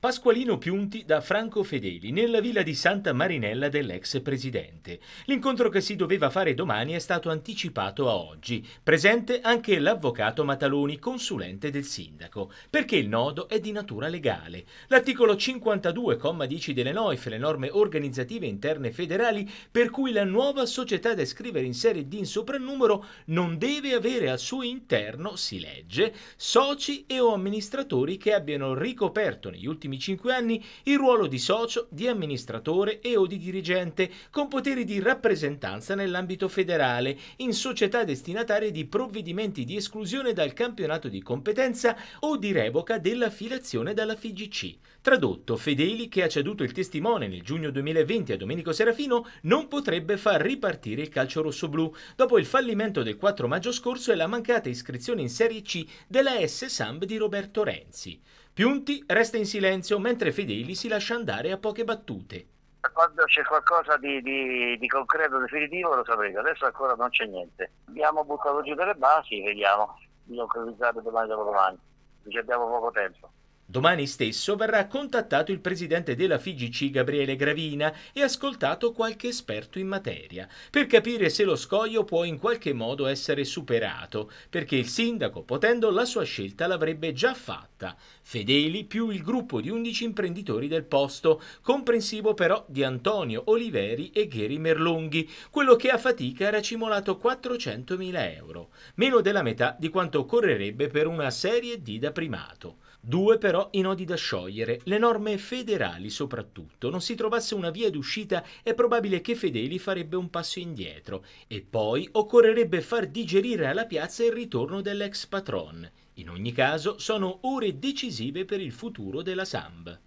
Pasqualino Piunti da Franco Fedeli nella villa di Santa Marinella dell'ex presidente. L'incontro che si doveva fare domani è stato anticipato a oggi. Presente anche l'avvocato Mataloni, consulente del sindaco, perché il nodo è di natura legale. L'articolo 52,10 delle NOIF, le norme organizzative interne federali, per cui la nuova società da iscrivere in serie D in soprannumero non deve avere al suo interno, si legge, soci e o amministratori che abbiano ricoperto negli ultimi ultimi 5 anni il ruolo di socio, di amministratore e o di dirigente, con poteri di rappresentanza nell'ambito federale, in società destinatarie di provvedimenti di esclusione dal campionato di competenza o di revoca dell'affiliazione dalla FIGC. Tradotto, Fedeli, che ha ceduto il testimone nel giugno 2020 a Domenico Serafino, non potrebbe far ripartire il calcio rossoblù, dopo il fallimento del 4 maggio scorso e la mancata iscrizione in Serie C della S Samb di Roberto Renzi. Piunti resta in silenzio mentre Fedeli si lascia andare a poche battute. Quando c'è qualcosa di, di, di concreto, definitivo, lo saprete. Adesso ancora non c'è niente. Abbiamo buttato giù delle basi, vediamo. Io ho improvvisato domani dopo domani. Ci abbiamo poco tempo. Domani stesso verrà contattato il presidente della FIGC Gabriele Gravina e ascoltato qualche esperto in materia per capire se lo scoglio può in qualche modo essere superato, perché il sindaco, potendo, la sua scelta l'avrebbe già fatta. Fedeli più il gruppo di 11 imprenditori del posto, comprensivo però di Antonio Oliveri e Gheri Merlunghi, quello che a fatica era cimolato 400.000 euro, meno della metà di quanto occorrerebbe per una serie D da primato. Due però però i nodi da sciogliere, le norme federali soprattutto. Non si trovasse una via d'uscita è probabile che Fedeli farebbe un passo indietro e poi occorrerebbe far digerire alla piazza il ritorno dell'ex patron. In ogni caso sono ore decisive per il futuro della Samb.